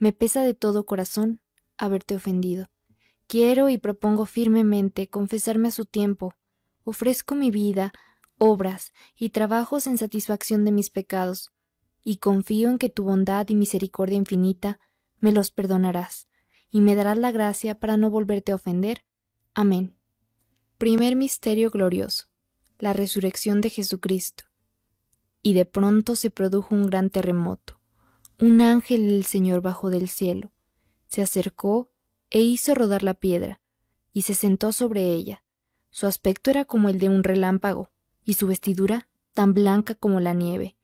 me pesa de todo corazón haberte ofendido. Quiero y propongo firmemente confesarme a su tiempo. Ofrezco mi vida, obras y trabajos en satisfacción de mis pecados, y confío en que tu bondad y misericordia infinita me los perdonarás, y me darás la gracia para no volverte a ofender. Amén. Primer Misterio Glorioso. La Resurrección de Jesucristo. Y de pronto se produjo un gran terremoto un ángel del Señor bajó del cielo, se acercó e hizo rodar la piedra, y se sentó sobre ella. Su aspecto era como el de un relámpago, y su vestidura tan blanca como la nieve.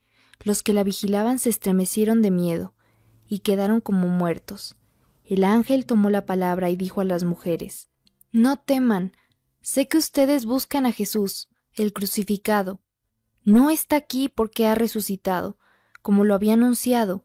Los que la vigilaban se estremecieron de miedo, y quedaron como muertos. El ángel tomó la palabra y dijo a las mujeres, No teman, sé que ustedes buscan a Jesús, el crucificado. No está aquí porque ha resucitado, como lo había anunciado,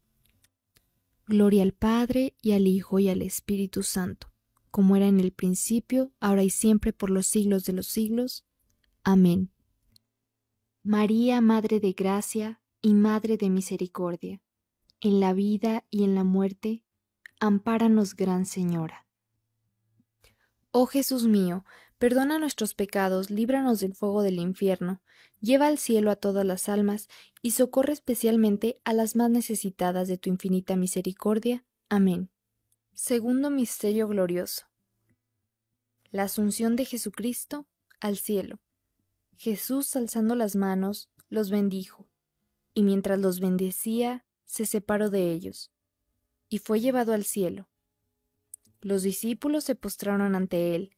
Gloria al Padre y al Hijo y al Espíritu Santo, como era en el principio, ahora y siempre, por los siglos de los siglos. Amén. María, Madre de Gracia y Madre de Misericordia, en la vida y en la muerte, ampáranos, Gran Señora. Oh Jesús mío, Perdona nuestros pecados, líbranos del fuego del infierno, lleva al cielo a todas las almas y socorre especialmente a las más necesitadas de tu infinita misericordia. Amén. Segundo Misterio Glorioso. La Asunción de Jesucristo al cielo. Jesús, alzando las manos, los bendijo, y mientras los bendecía, se separó de ellos, y fue llevado al cielo. Los discípulos se postraron ante él,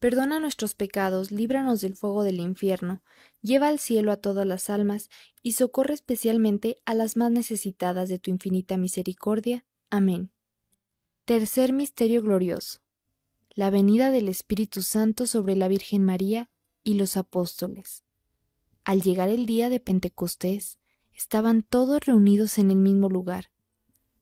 Perdona nuestros pecados, líbranos del fuego del infierno, lleva al cielo a todas las almas y socorre especialmente a las más necesitadas de tu infinita misericordia. Amén. Tercer Misterio Glorioso. La venida del Espíritu Santo sobre la Virgen María y los apóstoles. Al llegar el día de Pentecostés, estaban todos reunidos en el mismo lugar.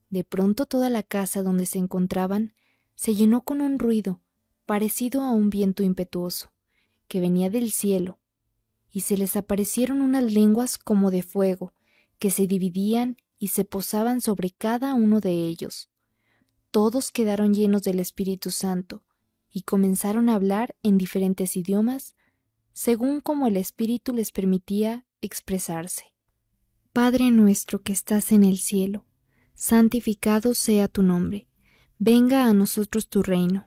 De pronto toda la casa donde se encontraban se llenó con un ruido parecido a un viento impetuoso, que venía del cielo, y se les aparecieron unas lenguas como de fuego, que se dividían y se posaban sobre cada uno de ellos. Todos quedaron llenos del Espíritu Santo, y comenzaron a hablar en diferentes idiomas, según como el Espíritu les permitía expresarse. Padre nuestro que estás en el cielo, santificado sea tu nombre, venga a nosotros tu reino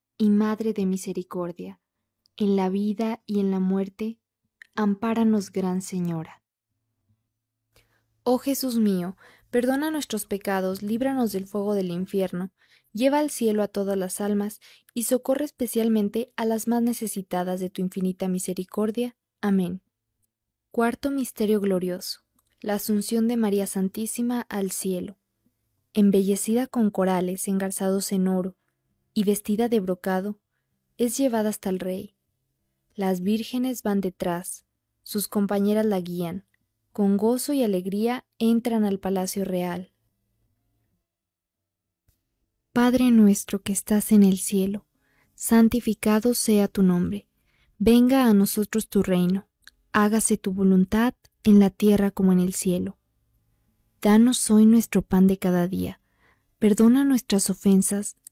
y Madre de Misericordia, en la vida y en la muerte, ampáranos, Gran Señora. Oh Jesús mío, perdona nuestros pecados, líbranos del fuego del infierno, lleva al cielo a todas las almas y socorre especialmente a las más necesitadas de tu infinita misericordia. Amén. Cuarto Misterio Glorioso. La Asunción de María Santísima al cielo. Embellecida con corales engarzados en oro, y vestida de brocado, es llevada hasta el rey. Las vírgenes van detrás, sus compañeras la guían, con gozo y alegría entran al palacio real. Padre nuestro que estás en el cielo, santificado sea tu nombre, venga a nosotros tu reino, hágase tu voluntad en la tierra como en el cielo. Danos hoy nuestro pan de cada día, perdona nuestras ofensas,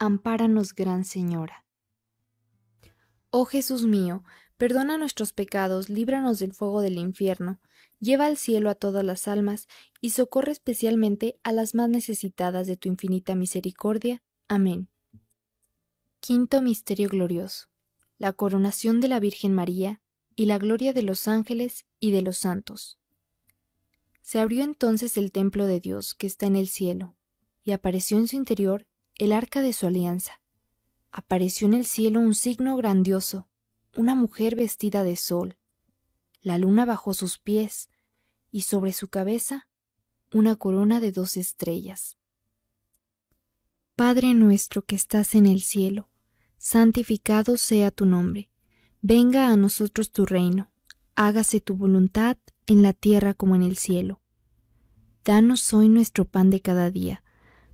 Ampáranos, Gran Señora. Oh Jesús mío, perdona nuestros pecados, líbranos del fuego del infierno, lleva al cielo a todas las almas y socorre especialmente a las más necesitadas de tu infinita misericordia. Amén. Quinto Misterio Glorioso. La coronación de la Virgen María y la gloria de los ángeles y de los santos. Se abrió entonces el templo de Dios que está en el cielo, y apareció en su interior el arca de su alianza. Apareció en el cielo un signo grandioso, una mujer vestida de sol, la luna bajó sus pies y sobre su cabeza una corona de dos estrellas. Padre nuestro que estás en el cielo, santificado sea tu nombre, venga a nosotros tu reino, hágase tu voluntad en la tierra como en el cielo. Danos hoy nuestro pan de cada día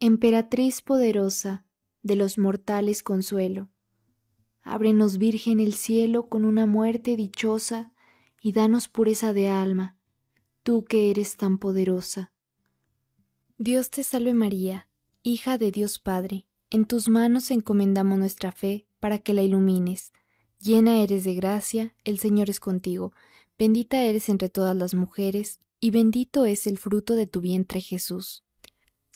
Emperatriz poderosa de los mortales consuelo, ábrenos Virgen el cielo con una muerte dichosa y danos pureza de alma, tú que eres tan poderosa. Dios te salve María, hija de Dios Padre, en tus manos encomendamos nuestra fe para que la ilumines. Llena eres de gracia, el Señor es contigo, bendita eres entre todas las mujeres, y bendito es el fruto de tu vientre Jesús.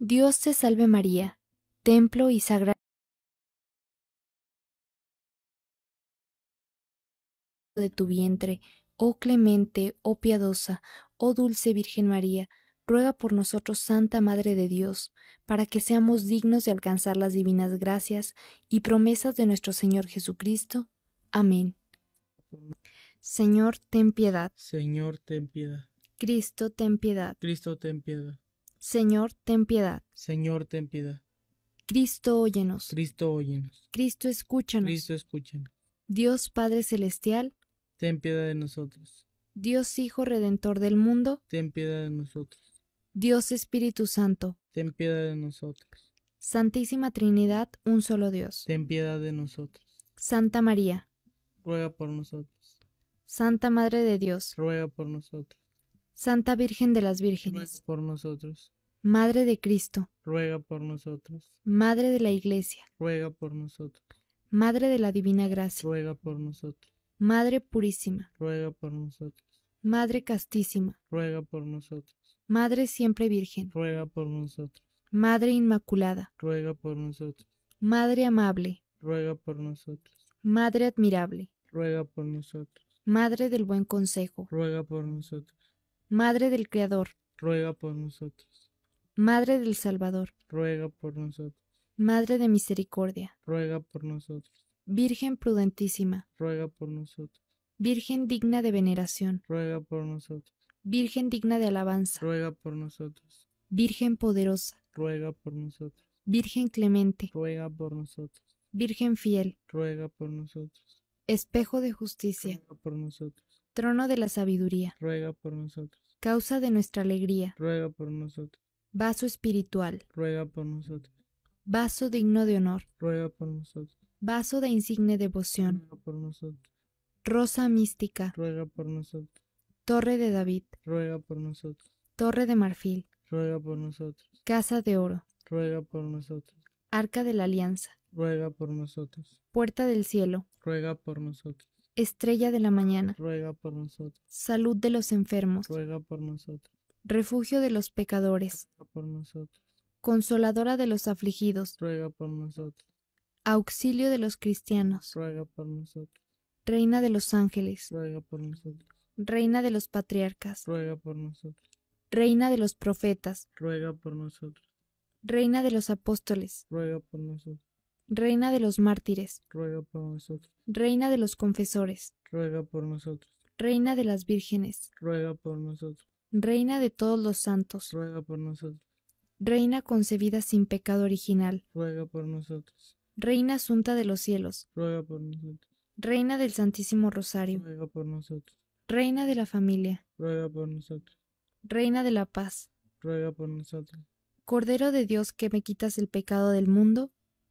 Dios te salve María, templo y sagrado de tu vientre, oh clemente, oh piadosa, oh dulce Virgen María, ruega por nosotros, Santa Madre de Dios, para que seamos dignos de alcanzar las divinas gracias y promesas de nuestro Señor Jesucristo. Amén. Señor, ten piedad. Señor, ten piedad. Cristo, ten piedad. Cristo, ten piedad. Señor, ten piedad. Señor, ten piedad. Cristo, óyenos. Cristo, óyenos. Cristo, escúchanos. Cristo, escúchanos. Dios Padre Celestial, ten piedad de nosotros. Dios Hijo Redentor del mundo, ten piedad de nosotros. Dios Espíritu Santo, ten piedad de nosotros. Santísima Trinidad, un solo Dios, ten piedad de nosotros. Santa María, ruega por nosotros. Santa Madre de Dios, ruega por nosotros. Santa Virgen de las Vírgenes, por nosotros. Madre de Cristo, ruega por nosotros. Madre de la Iglesia, ruega por nosotros. Madre de la Divina Gracia, ruega por nosotros. Madre Purísima, ruega por nosotros. Madre Castísima, ruega por nosotros. Madre Siempre Virgen, ruega por nosotros. Madre Inmaculada, ruega por nosotros. Madre Amable, ruega por nosotros. Madre Admirable, ruega por nosotros. Madre del Buen Consejo, ruega por nosotros. Madre del Creador, ruega por nosotros. Madre del Salvador, ruega por nosotros. Madre de Misericordia, ruega por nosotros. Virgen prudentísima, ruega por nosotros. Virgen digna de veneración, ruega por nosotros. Virgen digna de alabanza, ruega por nosotros. Virgen poderosa, ruega por nosotros. Virgen clemente, ruega por nosotros. Virgen fiel, ruega por nosotros. Espejo de justicia, ruega por nosotros. Trono de la sabiduría, ruega por nosotros causa de nuestra alegría. Ruega por nosotros. Vaso espiritual. Ruega por nosotros. Vaso digno de honor. Ruega por nosotros. Vaso de insigne devoción. Ruega por nosotros. Rosa mística. Ruega por nosotros. Torre de David. Ruega por nosotros. Torre de marfil. Ruega por nosotros. Casa de oro. Ruega por nosotros. Arca de la alianza. Ruega por nosotros. Puerta del cielo. Ruega por nosotros. Estrella de la mañana, ruega por nosotros. Salud de los enfermos, ruega por nosotros. Refugio de los pecadores, por nosotros. Consoladora de los afligidos, ruega por nosotros. Auxilio de los cristianos, ruega por nosotros. Reina de los ángeles, ruega por nosotros. Reina de los patriarcas, ruega por nosotros. Reina de los profetas, ruega por nosotros. Reina de los apóstoles, ruega por nosotros. Reina de los mártires, ruega por nosotros. Reina de los confesores, ruega por nosotros. Reina de las vírgenes, ruega por nosotros. Reina de todos los santos, ruega por nosotros. Reina concebida sin pecado original, ruega por nosotros. Reina asunta de los cielos, ruega por nosotros. Reina del Santísimo Rosario, ruega por nosotros. Reina de la familia, ruega por nosotros. Reina de la paz, ruega por nosotros. Cordero de Dios que me quitas el pecado del mundo,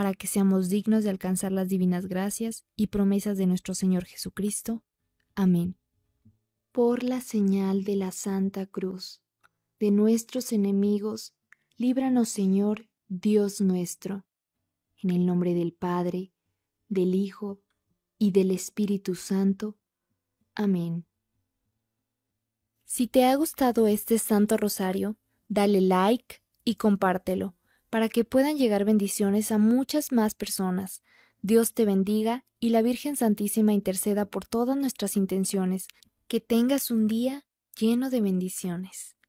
para que seamos dignos de alcanzar las divinas gracias y promesas de nuestro Señor Jesucristo. Amén. Por la señal de la Santa Cruz, de nuestros enemigos, líbranos Señor, Dios nuestro. En el nombre del Padre, del Hijo y del Espíritu Santo. Amén. Si te ha gustado este Santo Rosario, dale like y compártelo para que puedan llegar bendiciones a muchas más personas. Dios te bendiga y la Virgen Santísima interceda por todas nuestras intenciones. Que tengas un día lleno de bendiciones.